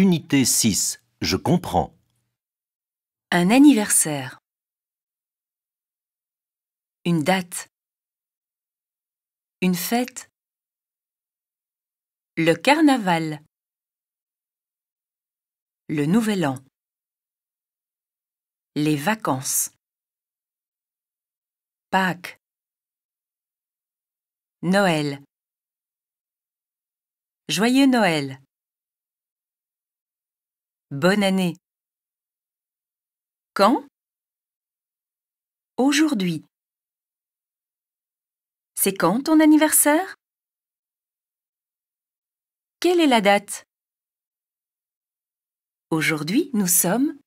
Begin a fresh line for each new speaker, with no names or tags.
Unité 6. Je comprends.
Un anniversaire. Une date. Une fête. Le carnaval. Le nouvel an. Les vacances. Pâques. Noël. Joyeux Noël. Bonne année. Quand Aujourd'hui. C'est quand ton anniversaire Quelle est la date
Aujourd'hui, nous sommes